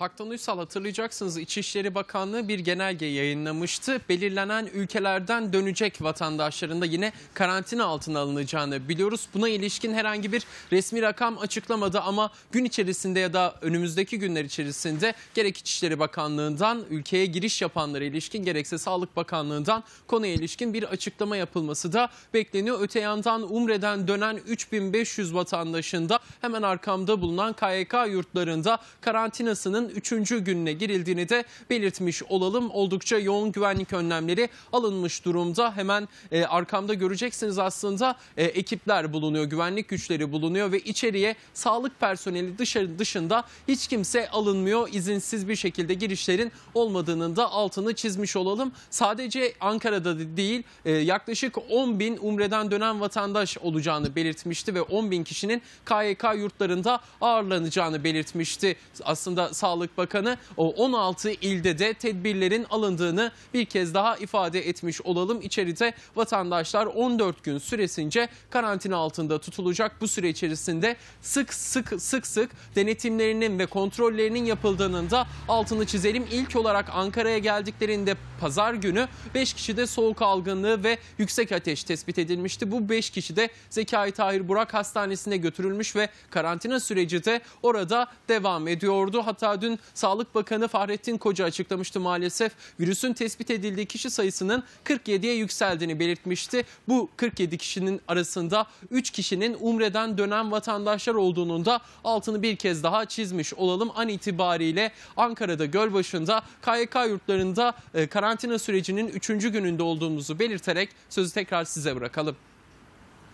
Haktan Uysal hatırlayacaksınız İçişleri Bakanlığı bir genelge yayınlamıştı. Belirlenen ülkelerden dönecek vatandaşların da yine karantina altına alınacağını biliyoruz. Buna ilişkin herhangi bir resmi rakam açıklamadı ama gün içerisinde ya da önümüzdeki günler içerisinde gerek İçişleri Bakanlığı'ndan ülkeye giriş yapanlara ilişkin gerekse Sağlık Bakanlığı'ndan konuya ilişkin bir açıklama yapılması da bekleniyor. Öte yandan Umre'den dönen 3500 vatandaşın da hemen arkamda bulunan KYK yurtlarında karantinasının üçüncü gününe girildiğini de belirtmiş olalım. Oldukça yoğun güvenlik önlemleri alınmış durumda. Hemen e, arkamda göreceksiniz aslında e, ekipler bulunuyor, güvenlik güçleri bulunuyor ve içeriye sağlık personeli dışarı, dışında hiç kimse alınmıyor. İzinsiz bir şekilde girişlerin olmadığının da altını çizmiş olalım. Sadece Ankara'da değil e, yaklaşık 10 bin Umre'den dönen vatandaş olacağını belirtmişti ve 10 bin kişinin KYK yurtlarında ağırlanacağını belirtmişti. Aslında sağlık Sağlık Bakanı o 16 ilde de tedbirlerin alındığını bir kez daha ifade etmiş olalım. İçeride vatandaşlar 14 gün süresince karantina altında tutulacak. Bu süre içerisinde sık sık sık sık denetimlerinin ve kontrollerinin yapıldığının da altını çizelim. İlk olarak Ankara'ya geldiklerinde pazar günü 5 kişide soğuk algınlığı ve yüksek ateş tespit edilmişti. Bu 5 kişi de Zekai Tahir Burak Hastanesi'ne götürülmüş ve karantina süreci de orada devam ediyordu. Hatta dün Sağlık Bakanı Fahrettin Koca açıklamıştı maalesef. Virüsün tespit edildiği kişi sayısının 47'ye yükseldiğini belirtmişti. Bu 47 kişinin arasında 3 kişinin Umre'den dönen vatandaşlar olduğunun da altını bir kez daha çizmiş olalım. An itibariyle Ankara'da Gölbaşı'nda KYK yurtlarında e, karantina sürecinin 3. gününde olduğumuzu belirterek sözü tekrar size bırakalım.